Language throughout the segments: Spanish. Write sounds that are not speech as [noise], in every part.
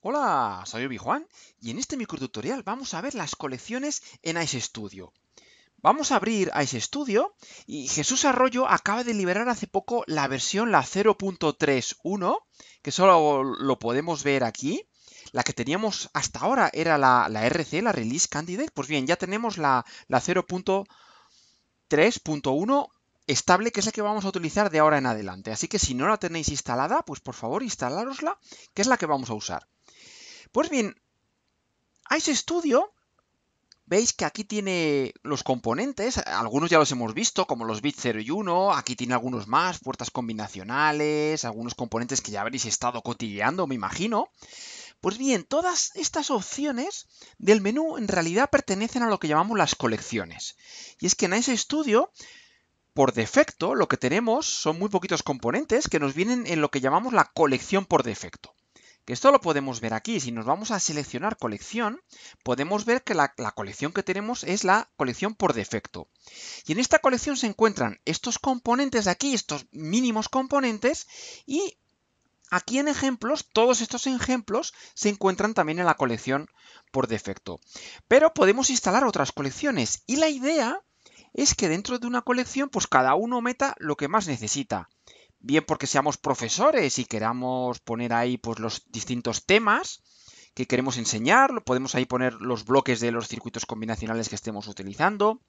Hola, soy Obi-Juan y en este microtutorial vamos a ver las colecciones en Studio. Vamos a abrir Studio y Jesús Arroyo acaba de liberar hace poco la versión la 0.3.1, que solo lo podemos ver aquí. La que teníamos hasta ahora era la, RC, la Release Candidate. Pues bien, ya tenemos la, la 0.3.1 estable, que es la que vamos a utilizar de ahora en adelante. Así que si no la tenéis instalada, pues por favor instalárosla, que es la que vamos a usar. Pues bien, ese estudio veis que aquí tiene los componentes, algunos ya los hemos visto, como los bits 0 y 1, aquí tiene algunos más, puertas combinacionales, algunos componentes que ya habréis estado cotilleando, me imagino. Pues bien, todas estas opciones del menú en realidad pertenecen a lo que llamamos las colecciones. Y es que en ese estudio, por defecto, lo que tenemos son muy poquitos componentes que nos vienen en lo que llamamos la colección por defecto. Que esto lo podemos ver aquí. Si nos vamos a seleccionar colección, podemos ver que la, la colección que tenemos es la colección por defecto. Y en esta colección se encuentran estos componentes de aquí, estos mínimos componentes, y Aquí en ejemplos, todos estos ejemplos se encuentran también en la colección por defecto. Pero podemos instalar otras colecciones y la idea es que dentro de una colección pues cada uno meta lo que más necesita bien porque seamos profesores y queramos poner ahí pues, los distintos temas que queremos enseñar, podemos ahí poner los bloques de los circuitos combinacionales que estemos utilizando,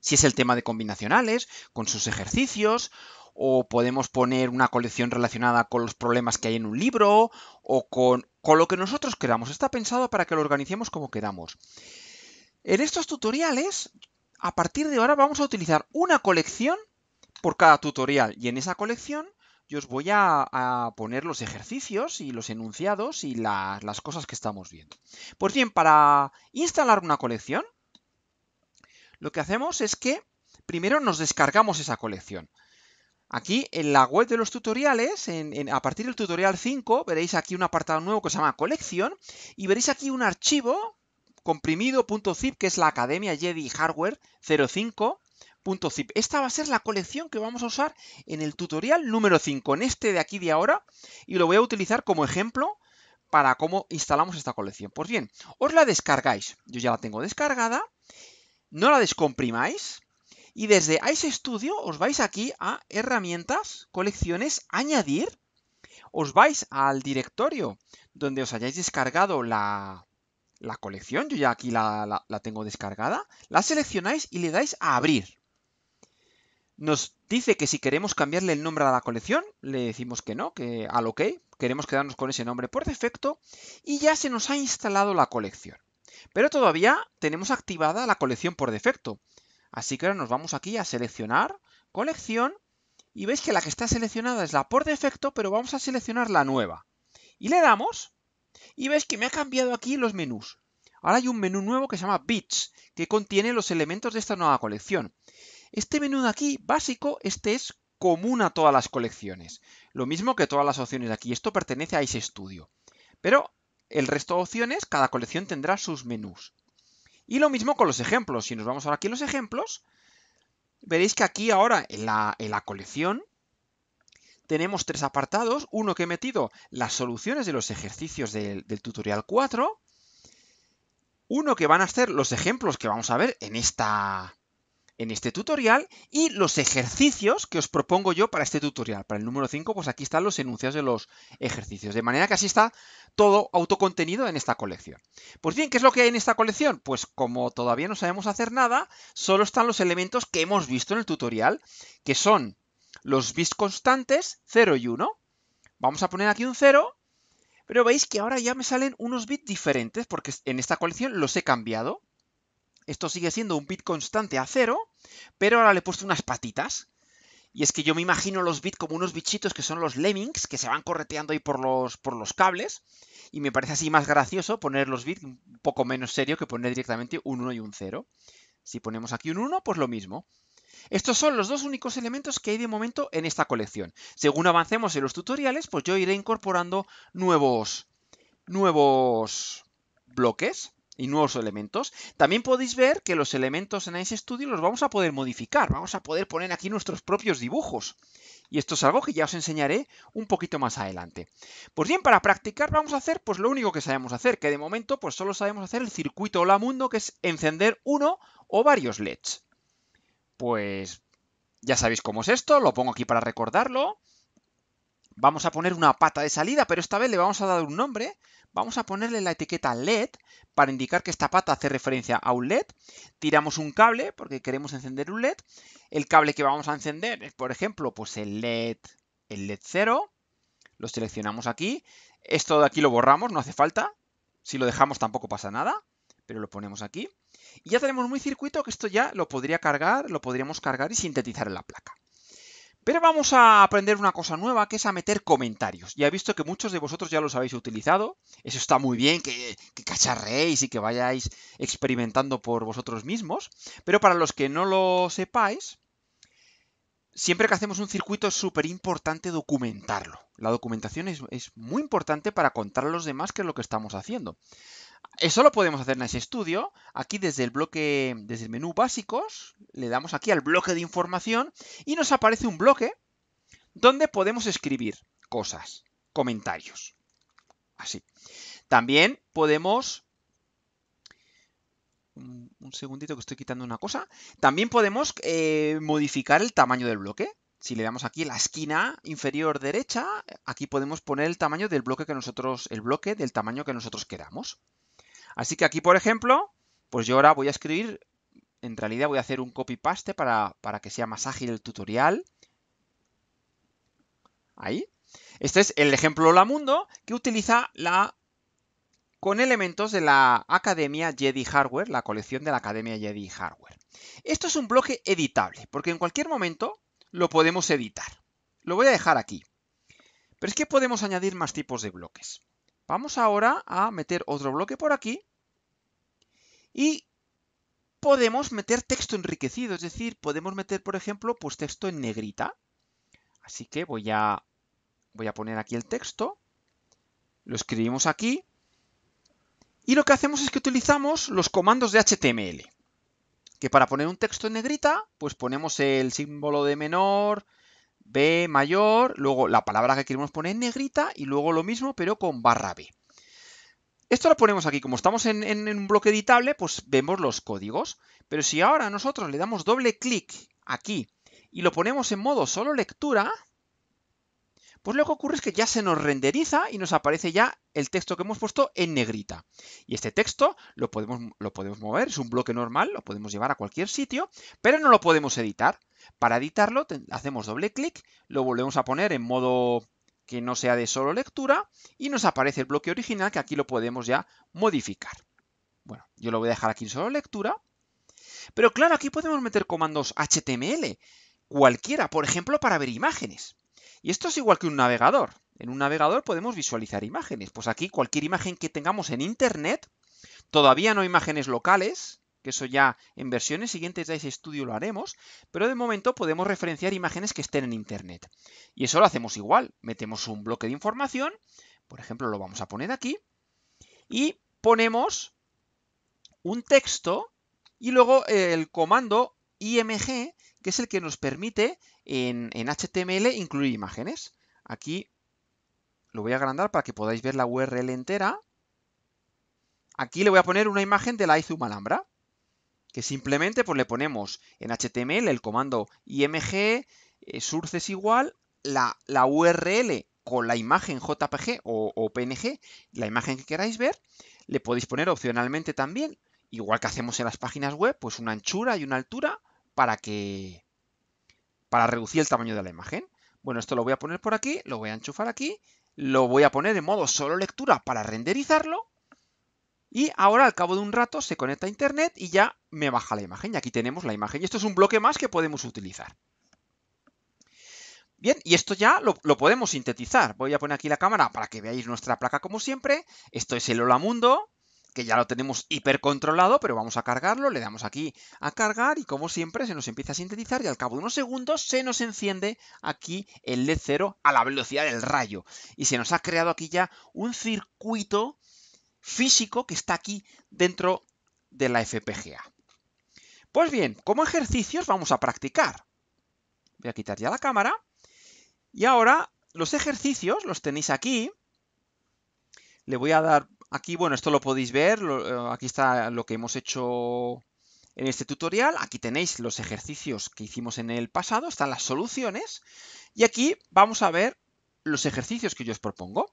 si es el tema de combinacionales, con sus ejercicios, o podemos poner una colección relacionada con los problemas que hay en un libro, o con, con lo que nosotros queramos. Está pensado para que lo organicemos como queramos. En estos tutoriales, a partir de ahora vamos a utilizar una colección por cada tutorial y en esa colección yo os voy a, poner los ejercicios y los enunciados y las cosas que estamos viendo. Pues bien, para instalar una colección, lo que hacemos es que primero nos descargamos esa colección. Aquí en la web de los tutoriales, a partir del tutorial 5, veréis aquí un apartado nuevo que se llama colección y veréis aquí un archivo comprimido.zip que es la Academia Jedi Hardware 05 esta va a ser la colección que vamos a usar en el tutorial número 5, en este de aquí de ahora, y lo voy a utilizar como ejemplo para cómo instalamos esta colección. Pues bien, os la descargáis. Yo ya la tengo descargada. No la descomprimáis. Y desde Ice Studio os vais aquí a Herramientas, Colecciones, Añadir. Os vais al directorio donde os hayáis descargado la, colección. Yo ya aquí la tengo descargada. La seleccionáis y le dais a Abrir. Nos dice que si queremos cambiarle el nombre a la colección, le decimos que no, que al OK, queremos quedarnos con ese nombre por defecto y ya se nos ha instalado la colección. Pero todavía tenemos activada la colección por defecto. Así que ahora nos vamos aquí a seleccionar colección y veis que la que está seleccionada es la por defecto, pero vamos a seleccionar la nueva. Y le damos y veis que me ha cambiado aquí los menús. Ahora hay un menú nuevo que se llama Bits, que contiene los elementos de esta nueva colección. Este menú de aquí, básico, este es común a todas las colecciones. Lo mismo que todas las opciones de aquí. Esto pertenece a ese estudio. Pero el resto de opciones, cada colección tendrá sus menús. Y lo mismo con los ejemplos. Si nos vamos ahora aquí a los ejemplos, veréis que aquí ahora en la, colección tenemos tres apartados. Uno que he metido las soluciones de los ejercicios del, del tutorial 4. Uno que van a ser los ejemplos que vamos a ver en esta, en este tutorial y los ejercicios que os propongo yo para este tutorial. Para el número 5, pues aquí están los enunciados de los ejercicios. De manera que así está todo autocontenido en esta colección. Pues bien, ¿qué es lo que hay en esta colección? Pues como todavía no sabemos hacer nada, solo están los elementos que hemos visto en el tutorial, que son los bits constantes 0 y 1. Vamos a poner aquí un 0, pero veis que ahora ya me salen unos bits diferentes porque en esta colección los he cambiado. Esto sigue siendo un bit constante a cero, pero ahora le he puesto unas patitas. Y es que yo me imagino los bits como unos bichitos que son los lemmings, que se van correteando ahí por los, por los cables. Y me parece así más gracioso poner los bits un poco menos serio que poner directamente un 1 y un 0. Si ponemos aquí un 1, pues lo mismo. Estos son los dos únicos elementos que hay de momento en esta colección. Según avancemos en los tutoriales, pues yo iré incorporando nuevos, nuevos bloques y nuevos elementos. También podéis ver que los elementos en Ice Studio los vamos a poder modificar, vamos a poder poner aquí nuestros propios dibujos. Y esto es algo que ya os enseñaré un poquito más adelante. Pues bien, para practicar vamos a hacer pues lo único que sabemos hacer, que de momento pues solo sabemos hacer el circuito hola mundo, que es encender uno o varios LEDs. Pues ya sabéis cómo es esto, lo pongo aquí para recordarlo. Vamos a poner una pata de salida, pero esta vez le vamos a dar un nombre. Vamos a ponerle la etiqueta LED para indicar que esta pata hace referencia a un LED. Tiramos un cable porque queremos encender un LED. El cable que vamos a encender es, por ejemplo, pues el LED, el LED 0. Lo seleccionamos aquí. Esto de aquí lo borramos, no hace falta. Si lo dejamos tampoco pasa nada, pero lo ponemos aquí. Y ya tenemos muy circuito que esto ya lo podría cargar, lo podríamos cargar y sintetizar en la placa. Pero vamos a aprender una cosa nueva, que es a meter comentarios. Ya he visto que muchos de vosotros ya los habéis utilizado. Eso está muy bien, que, cacharréis y que vayáis experimentando por vosotros mismos. Pero para los que no lo sepáis, siempre que hacemos un circuito es súper importante documentarlo. La documentación es, es, muy importante para contar a los demás qué es lo que estamos haciendo. Eso lo podemos hacer en ese estudio. Aquí desde el bloque, desde el menú básicos, le damos aquí al bloque de información y nos aparece un bloque donde podemos escribir cosas, comentarios. Así. También podemos... Un segundito que estoy quitando una cosa. También podemos eh, modificar el tamaño del bloque. Si le damos aquí la esquina inferior derecha, aquí podemos poner el tamaño del bloque que nosotros, el bloque del tamaño que nosotros queramos. Así que aquí, por ejemplo, pues yo ahora voy a escribir, en realidad voy a hacer un copy-paste para, que sea más ágil el tutorial. Ahí. Este es el ejemplo Hola Mundo que utiliza la con elementos de la Academia Jedi Hardware, la colección de la Academia Jedi Hardware. Esto es un bloque editable, porque en cualquier momento lo podemos editar. Lo voy a dejar aquí. Pero es que podemos añadir más tipos de bloques. Vamos ahora a meter otro bloque por aquí y podemos meter texto enriquecido, es decir, podemos meter, por ejemplo, pues texto en negrita. Así que voy voy a poner aquí el texto, lo escribimos aquí y lo que hacemos es que utilizamos los comandos de HTML, que para poner un texto en negrita, pues ponemos el símbolo de menor, B mayor, luego la palabra que queremos poner en negrita y luego lo mismo pero con barra B. Esto lo ponemos aquí, como estamos en, un bloque editable, pues vemos los códigos. Pero si ahora nosotros le damos doble clic aquí y lo ponemos en modo solo lectura, pues lo que ocurre es que ya se nos renderiza y nos aparece ya el texto que hemos puesto en negrita. Y este texto lo podemos, lo podemos mover, es un bloque normal, lo podemos llevar a cualquier sitio, pero no lo podemos editar. Para editarlo hacemos doble clic, lo volvemos a poner en modo que no sea de solo lectura y nos aparece el bloque original que aquí lo podemos ya modificar. Bueno, yo lo voy a dejar aquí en solo lectura. Pero claro, aquí podemos meter comandos HTML, cualquiera, por ejemplo, para ver imágenes. Y esto es igual que un navegador. En un navegador podemos visualizar imágenes. Pues aquí cualquier imagen que tengamos en Internet, todavía no imágenes locales, que eso ya en versiones siguientes de ese estudio lo haremos, pero de momento podemos referenciar imágenes que estén en Internet. Y eso lo hacemos igual. Metemos un bloque de información, por ejemplo lo vamos a poner aquí, y ponemos un texto y luego el comando IMG, que es el que nos permite en, HTML incluir imágenes. Aquí lo voy a agrandar para que podáis ver la URL entera. Aquí le voy a poner una imagen de la Izum que simplemente pues, le ponemos en HTML el comando img, eh, sources es igual, la, URL con la imagen JPG o, o PNG, la imagen que queráis ver, le podéis poner opcionalmente también igual que hacemos en las páginas web, pues una anchura y una altura para que para reducir el tamaño de la imagen. Bueno, esto lo voy a poner por aquí, lo voy a enchufar aquí, lo voy a poner en modo solo lectura para renderizarlo y ahora al cabo de un rato se conecta a internet y ya me baja la imagen y aquí tenemos la imagen. Y esto es un bloque más que podemos utilizar. Bien, y esto ya lo, lo, podemos sintetizar. Voy a poner aquí la cámara para que veáis nuestra placa como siempre. Esto es el Hola Mundo que ya lo tenemos hipercontrolado, pero vamos a cargarlo, le damos aquí a cargar y como siempre se nos empieza a sintetizar y al cabo de unos segundos se nos enciende aquí el LED 0 a la velocidad del rayo. Y se nos ha creado aquí ya un circuito físico que está aquí dentro de la FPGA. Pues bien, como ejercicios vamos a practicar. Voy a quitar ya la cámara. Y ahora los ejercicios los tenéis aquí. Le voy a dar Aquí, bueno, esto lo podéis ver, eh, aquí está lo que hemos hecho en este tutorial, aquí tenéis los ejercicios que hicimos en el pasado, están las soluciones, y aquí vamos a ver los ejercicios que yo os propongo.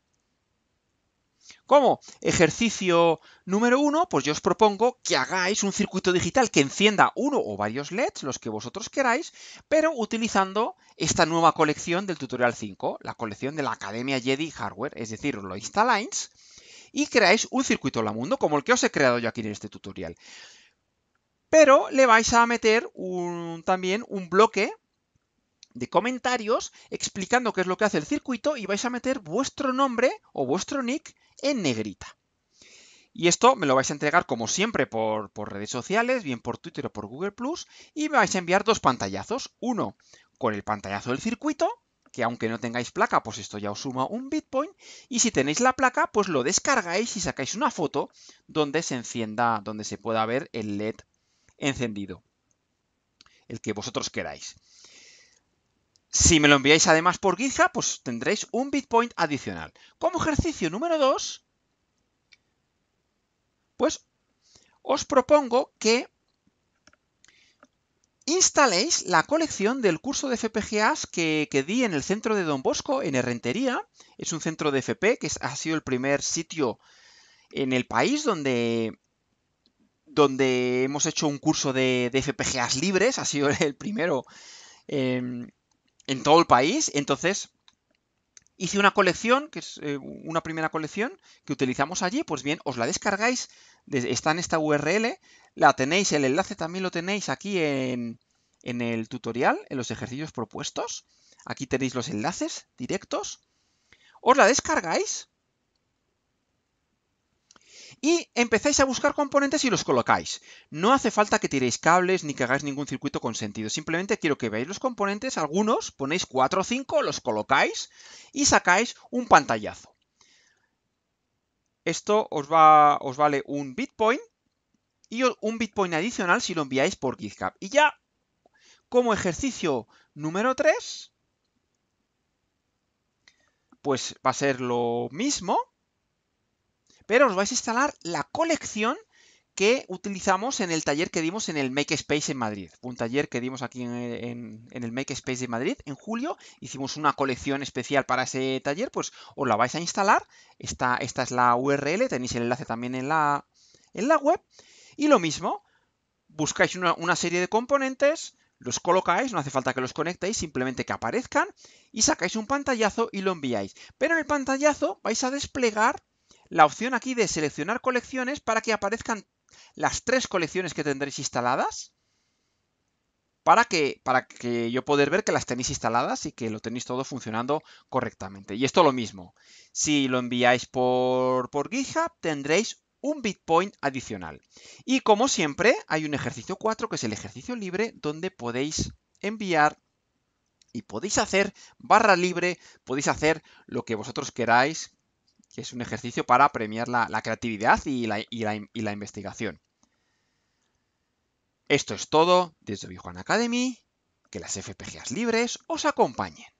Como ejercicio número uno, pues yo os propongo que hagáis un circuito digital que encienda uno o varios LEDs, los que vosotros queráis, pero utilizando esta nueva colección del tutorial 5, la colección de la Academia Jedi Hardware, es decir, lo Instalines y creáis un circuito la mundo como el que os he creado yo aquí en este tutorial. Pero le vais a meter también un bloque de comentarios explicando qué es lo que hace el circuito y vais a meter vuestro nombre o vuestro nick en negrita. Y esto me lo vais a entregar como siempre por, por redes sociales, bien por Twitter o por Google ⁇ y me vais a enviar dos pantallazos. Uno con el pantallazo del circuito que aunque no tengáis placa, pues esto ya os suma un bitpoint, y si tenéis la placa, pues lo descargáis y sacáis una foto donde se encienda, donde se pueda ver el LED encendido, el que vosotros queráis. Si me lo enviáis además por guisa, pues tendréis un bitpoint adicional. Como ejercicio número 2, pues os propongo que instaléis la colección del curso de FPGAs que, di en el centro de Don Bosco, en Herrentería. Es un centro de FP que ha sido el primer sitio en el país donde, donde hemos hecho un curso de, FPGAs libres. Ha sido [laughs] el primero en todo el país. Entonces, hice una colección, que es eh, una primera colección que utilizamos allí, pues bien, os la descargáis, está en esta URL, la tenéis, el enlace también lo tenéis aquí en, en el tutorial, en los ejercicios propuestos, aquí tenéis los enlaces directos, os la descargáis, y empezáis a buscar componentes y los colocáis. No hace falta que tiréis cables ni que hagáis ningún circuito con sentido. Simplemente quiero que veáis los componentes, algunos, ponéis 4 o 5, los colocáis y sacáis un pantallazo. Esto os, vale un bitpoint y un bitpoint adicional si lo enviáis por GitHub. Y ya, como ejercicio número 3, pues va a ser lo mismo pero os vais a instalar la colección que utilizamos en el taller que dimos en el Space en Madrid. Un taller que dimos aquí en, el en, el MakeSpace de Madrid en julio. Hicimos una colección especial para ese taller, pues os la vais a instalar. Esta, es la URL, tenéis el enlace también en la, en la web. Y lo mismo, buscáis una, una serie de componentes, los colocáis, no hace falta que los conectéis, simplemente que aparezcan y sacáis un pantallazo y lo enviáis. Pero en el pantallazo vais a desplegar la opción aquí de seleccionar colecciones para que aparezcan las tres colecciones que tendréis instaladas. Para que, para que, yo poder ver que las tenéis instaladas y que lo tenéis todo funcionando correctamente. Y esto lo mismo, si lo enviáis por, por GitHub tendréis un Bitpoint adicional. Y como siempre, hay un ejercicio 4 que es el ejercicio libre donde podéis enviar y podéis hacer barra libre, podéis hacer lo que vosotros queráis que es un ejercicio para premiar la, creatividad y la, investigación. Esto es todo desde Vijuana Academy. Que las FPGAs libres os acompañen.